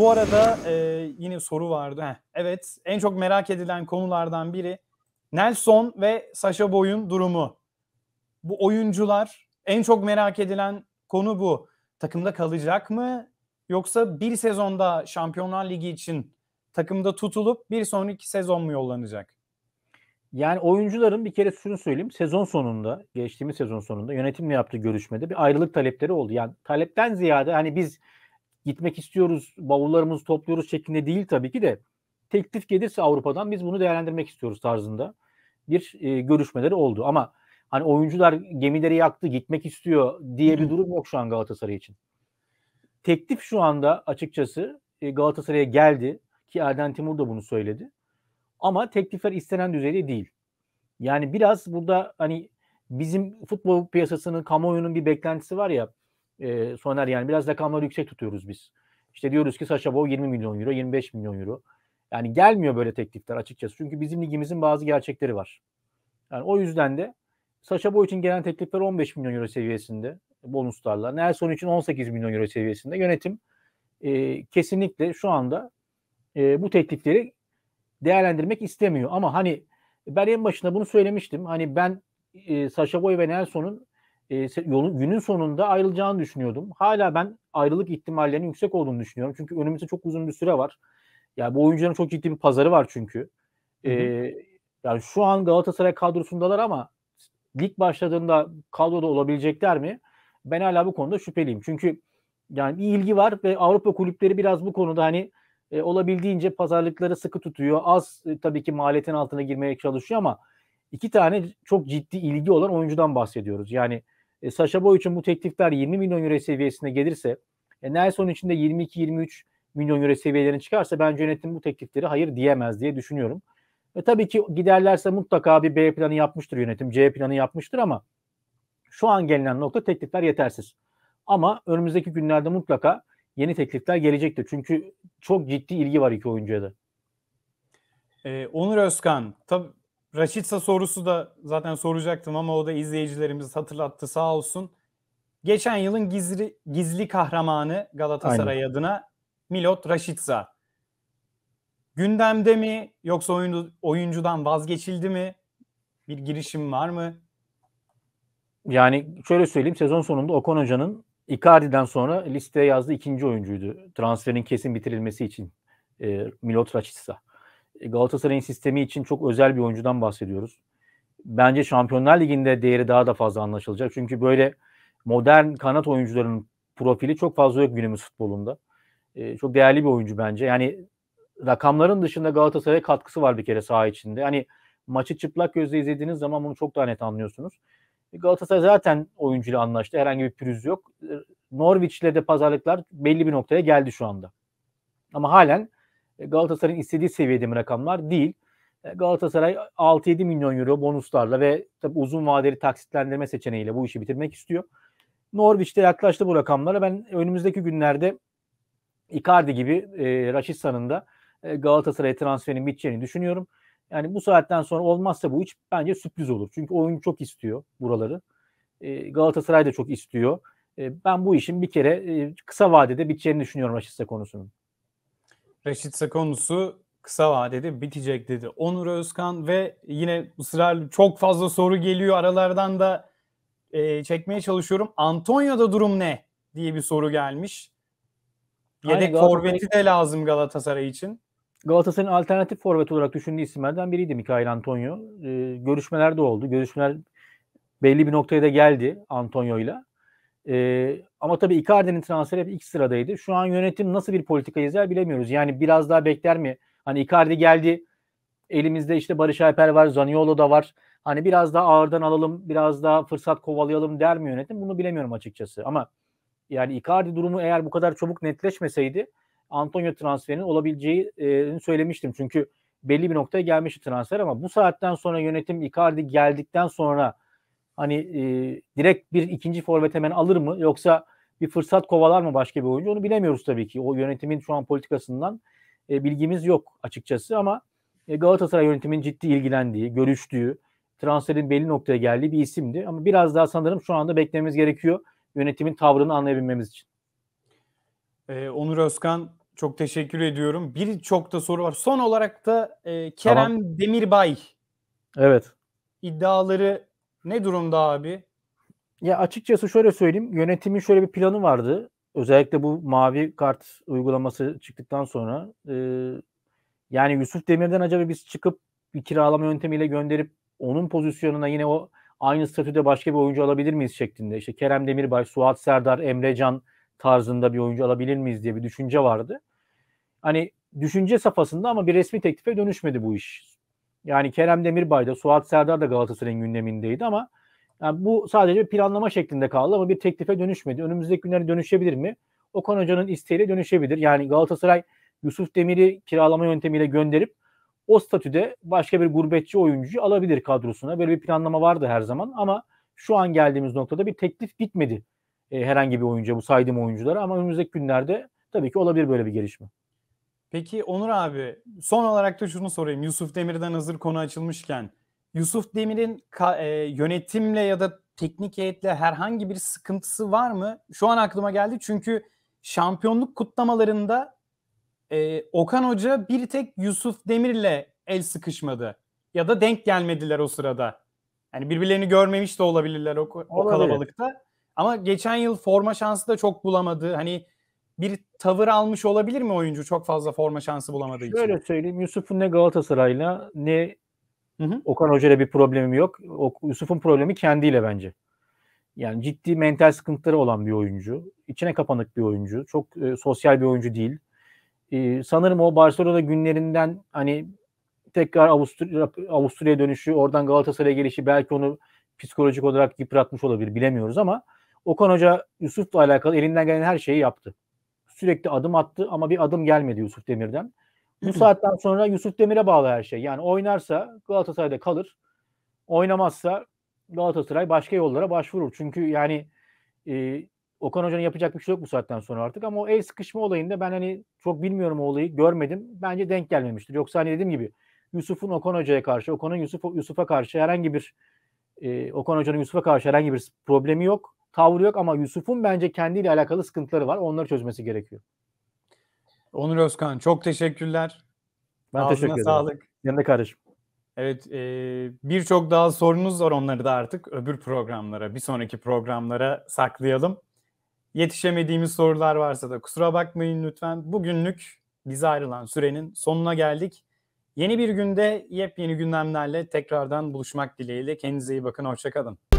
Bu arada e, yine soru vardı. Heh, evet en çok merak edilen konulardan biri Nelson ve Sasha Boy'un durumu. Bu oyuncular en çok merak edilen konu bu. Takımda kalacak mı yoksa bir sezonda Şampiyonlar Ligi için takımda tutulup bir sonraki sezon mu yollanacak? Yani oyuncuların bir kere şunu söyleyeyim. Sezon sonunda, geçtiğimiz sezon sonunda yönetimle yaptığı görüşmede bir ayrılık talepleri oldu. Yani talepten ziyade hani biz gitmek istiyoruz, bavullarımızı topluyoruz şeklinde değil tabii ki de teklif gelirse Avrupa'dan biz bunu değerlendirmek istiyoruz tarzında bir e, görüşmeleri oldu. Ama hani oyuncular gemileri yaktı, gitmek istiyor diye bir durum yok şu an Galatasaray için. Teklif şu anda açıkçası e, Galatasaray'a geldi ki Erden Timur da bunu söyledi. Ama teklifler istenen düzeyde değil. Yani biraz burada hani bizim futbol piyasasının, kamuoyunun bir beklentisi var ya e, Soner yani biraz rakamları yüksek tutuyoruz biz. İşte diyoruz ki Saşa Bow 20 milyon euro, 25 milyon euro. Yani gelmiyor böyle teklifler açıkçası. Çünkü bizim ligimizin bazı gerçekleri var. Yani o yüzden de Saşa Boy için gelen teklifler 15 milyon euro seviyesinde bonuslarla. Nelson için 18 milyon euro seviyesinde. Yönetim e, kesinlikle şu anda e, bu teklifleri değerlendirmek istemiyor. Ama hani ben en başında bunu söylemiştim. Hani ben e, Saşa Boy ve Nelson'un e, yolun günün sonunda ayrılacağını düşünüyordum. Hala ben ayrılık ihtimallerinin yüksek olduğunu düşünüyorum. Çünkü önümüzde çok uzun bir süre var. yani bu oyuncuların çok ciddi bir pazarı var çünkü. E, ee, yani şu an Galatasaray kadrosundalar ama lig başladığında kadroda olabilecekler mi? Ben hala bu konuda şüpheliyim. Çünkü yani bir ilgi var ve Avrupa kulüpleri biraz bu konuda hani e, olabildiğince pazarlıkları sıkı tutuyor. Az e, tabii ki maliyetin altına girmeye çalışıyor ama iki tane çok ciddi ilgi olan oyuncudan bahsediyoruz. Yani e, Sasha Boy için bu teklifler 20 milyon euro seviyesine gelirse, e, Nelson için de 22-23 milyon euro seviyelerine çıkarsa bence yönetim bu teklifleri hayır diyemez diye düşünüyorum. Ve tabii ki giderlerse mutlaka bir B planı yapmıştır yönetim, C planı yapmıştır ama şu an gelinen nokta teklifler yetersiz. Ama önümüzdeki günlerde mutlaka yeni teklifler gelecektir. Çünkü çok ciddi ilgi var iki oyuncuya da. Ee, Onur Özkan, tab- Raşitsa sorusu da zaten soracaktım ama o da izleyicilerimiz hatırlattı sağ olsun. Geçen yılın gizli, gizli kahramanı Galatasaray Aynen. adına Milot Raşitsa. Gündemde mi yoksa oyuncu, oyuncudan vazgeçildi mi? Bir girişim var mı? Yani şöyle söyleyeyim sezon sonunda Okan Hoca'nın Icardi'den sonra listeye yazdığı ikinci oyuncuydu. Transferin kesin bitirilmesi için e, Milot Raşitsa. Galatasaray'ın sistemi için çok özel bir oyuncudan bahsediyoruz. Bence Şampiyonlar Ligi'nde değeri daha da fazla anlaşılacak. Çünkü böyle modern kanat oyuncuların profili çok fazla yok günümüz futbolunda. E, çok değerli bir oyuncu bence. Yani rakamların dışında Galatasaray'a katkısı var bir kere saha içinde. Hani maçı çıplak gözle izlediğiniz zaman bunu çok daha net anlıyorsunuz. E, Galatasaray zaten oyuncuyla anlaştı. Herhangi bir pürüz yok. Norwich'le de pazarlıklar belli bir noktaya geldi şu anda. Ama halen e, Galatasaray'ın istediği seviyede mi rakamlar? Değil. E, Galatasaray 6-7 milyon euro bonuslarla ve tabi uzun vadeli taksitlendirme seçeneğiyle bu işi bitirmek istiyor. Norwich'te yaklaştı bu rakamlara. Ben önümüzdeki günlerde Icardi gibi e, Raşitsan'ın da e, Galatasaray transferinin biteceğini düşünüyorum. Yani bu saatten sonra olmazsa bu iş bence sürpriz olur. Çünkü oyun çok istiyor buraları. E, Galatasaray da çok istiyor. E, ben bu işin bir kere e, kısa vadede biteceğini düşünüyorum Raşitsa konusunun. Reşit Sakonusu kısa vadede bitecek dedi. Onur Özkan ve yine ısrarlı çok fazla soru geliyor aralardan da e, çekmeye çalışıyorum. Antonio'da durum ne diye bir soru gelmiş. Yedek Aynen, forveti de lazım Galatasaray için. Galatasaray'ın alternatif forvet olarak düşündüğü isimlerden biriydi Mikail Antonio. Ee, görüşmeler de oldu. Görüşmeler belli bir noktaya da geldi Antonio'yla. E, ama tabii Icardi'nin transferi hep ilk sıradaydı. Şu an yönetim nasıl bir politika izler bilemiyoruz. Yani biraz daha bekler mi? Hani Icardi geldi. Elimizde işte Barış Alper var, Zaniolo da var. Hani biraz daha ağırdan alalım, biraz daha fırsat kovalayalım der mi yönetim? Bunu bilemiyorum açıkçası. Ama yani Icardi durumu eğer bu kadar çabuk netleşmeseydi Antonio transferinin olabileceğini söylemiştim. Çünkü belli bir noktaya gelmişti transfer ama bu saatten sonra yönetim Icardi geldikten sonra hani e, direkt bir ikinci forvet hemen alır mı yoksa bir fırsat kovalar mı başka bir oyuncu onu bilemiyoruz tabii ki. O yönetimin şu an politikasından e, bilgimiz yok açıkçası ama e, Galatasaray yönetiminin ciddi ilgilendiği, görüştüğü, transferin belli noktaya geldiği bir isimdi. Ama biraz daha sanırım şu anda beklememiz gerekiyor yönetimin tavrını anlayabilmemiz için. Ee, Onur Özkan çok teşekkür ediyorum. Birçok da soru var. Son olarak da e, Kerem tamam. Demirbay. Evet. İddiaları ne durumda abi? Ya açıkçası şöyle söyleyeyim. Yönetimin şöyle bir planı vardı. Özellikle bu mavi kart uygulaması çıktıktan sonra e, yani Yusuf Demir'den acaba biz çıkıp bir kiralama yöntemiyle gönderip onun pozisyonuna yine o aynı statüde başka bir oyuncu alabilir miyiz şeklinde. İşte Kerem Demirbay, Suat Serdar, Emre Can tarzında bir oyuncu alabilir miyiz diye bir düşünce vardı. Hani düşünce safhasında ama bir resmi teklife dönüşmedi bu iş yani Kerem Demirbay da Suat Serdar da Galatasaray'ın gündemindeydi ama yani bu sadece bir planlama şeklinde kaldı ama bir teklife dönüşmedi. Önümüzdeki günlerde dönüşebilir mi? Okan Hoca'nın isteğiyle dönüşebilir. Yani Galatasaray Yusuf Demir'i kiralama yöntemiyle gönderip o statüde başka bir gurbetçi oyuncuyu alabilir kadrosuna. Böyle bir planlama vardı her zaman ama şu an geldiğimiz noktada bir teklif gitmedi e, herhangi bir oyuncu bu saydığım oyunculara ama önümüzdeki günlerde tabii ki olabilir böyle bir gelişme. Peki Onur abi son olarak da şunu sorayım. Yusuf Demir'den hazır konu açılmışken. Yusuf Demir'in e, yönetimle ya da teknik heyetle herhangi bir sıkıntısı var mı? Şu an aklıma geldi çünkü şampiyonluk kutlamalarında e, Okan Hoca bir tek Yusuf Demir'le el sıkışmadı. Ya da denk gelmediler o sırada. Yani birbirlerini görmemiş de olabilirler o, o kalabalıkta. Ama geçen yıl forma şansı da çok bulamadı. Hani bir tavır almış olabilir mi oyuncu çok fazla forma şansı bulamadığı için? Şöyle söyleyeyim Yusuf'un ne Galatasaray'la ne hı hı. Okan Hoca'yla bir problemim yok. O, Yusuf'un problemi kendiyle bence. Yani ciddi mental sıkıntıları olan bir oyuncu. İçine kapanık bir oyuncu. Çok e, sosyal bir oyuncu değil. E, sanırım o Barcelona günlerinden hani tekrar Avusturya, Avusturya dönüşü, oradan Galatasaray'a gelişi belki onu psikolojik olarak yıpratmış olabilir. Bilemiyoruz ama Okan Hoca Yusuf'la alakalı elinden gelen her şeyi yaptı sürekli adım attı ama bir adım gelmedi Yusuf Demir'den. Bu saatten sonra Yusuf Demir'e bağlı her şey. Yani oynarsa Galatasaray'da kalır. Oynamazsa Galatasaray başka yollara başvurur. Çünkü yani e, Okan Hoca'nın yapacak bir şey yok bu saatten sonra artık. Ama o el sıkışma olayında ben hani çok bilmiyorum o olayı görmedim. Bence denk gelmemiştir. Yoksa hani dediğim gibi Yusuf'un Okan Hoca'ya karşı, Okan'ın Yusuf Yusuf'a karşı herhangi bir e, Okan Hoca'nın Yusuf'a karşı herhangi bir problemi yok tavrı yok ama Yusuf'un bence kendiyle alakalı sıkıntıları var. Onları çözmesi gerekiyor. Onur Özkan çok teşekkürler. Ben Ağzına teşekkür ederim. sağlık. Yanında kardeşim. Evet e, birçok daha sorunuz var onları da artık öbür programlara bir sonraki programlara saklayalım. Yetişemediğimiz sorular varsa da kusura bakmayın lütfen. Bugünlük bize ayrılan sürenin sonuna geldik. Yeni bir günde yepyeni gündemlerle tekrardan buluşmak dileğiyle. Kendinize iyi bakın, hoşçakalın.